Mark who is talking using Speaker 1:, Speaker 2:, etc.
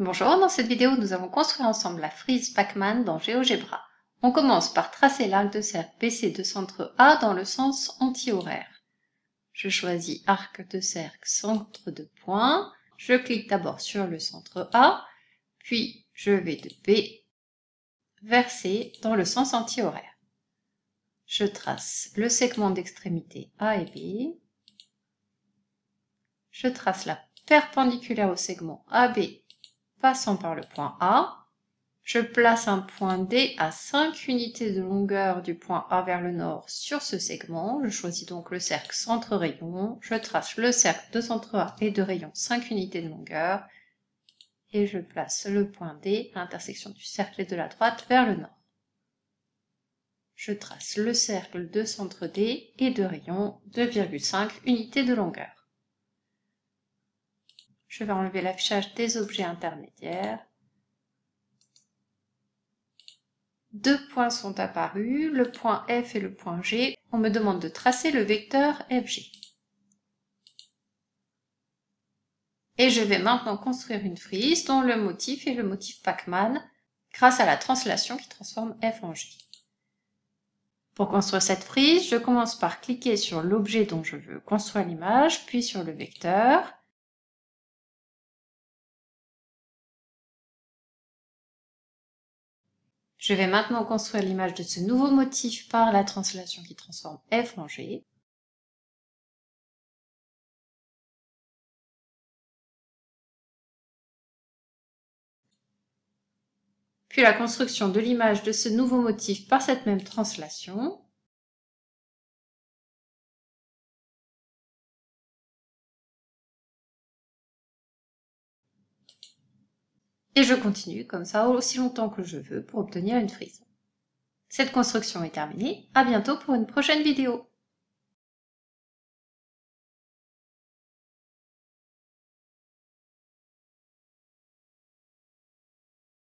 Speaker 1: Bonjour, dans cette vidéo nous avons construit ensemble la frise Pac-Man dans GeoGebra. On commence par tracer l'arc de cercle BC de centre A dans le sens antihoraire. Je choisis arc de cercle centre de point, je clique d'abord sur le centre A, puis je vais de B vers C dans le sens antihoraire. Je trace le segment d'extrémité A et B, je trace la perpendiculaire au segment AB Passant par le point A. Je place un point D à 5 unités de longueur du point A vers le nord sur ce segment. Je choisis donc le cercle centre-rayon. Je trace le cercle de centre A et de rayon 5 unités de longueur. Et je place le point D à l'intersection du cercle et de la droite vers le nord. Je trace le cercle de centre D et de rayon 2,5 unités de longueur. Je vais enlever l'affichage des objets intermédiaires. Deux points sont apparus, le point F et le point G. On me demande de tracer le vecteur FG. Et je vais maintenant construire une frise dont le motif est le motif Pac-Man grâce à la translation qui transforme F en G. Pour construire cette frise, je commence par cliquer sur l'objet dont je veux
Speaker 2: construire l'image, puis sur le vecteur. Je vais maintenant construire l'image de ce nouveau motif par la translation qui transforme f en g. Puis la construction de l'image de ce nouveau motif par cette même translation. et je continue comme ça aussi longtemps que je veux pour obtenir une frise. Cette construction est terminée, à bientôt pour une prochaine vidéo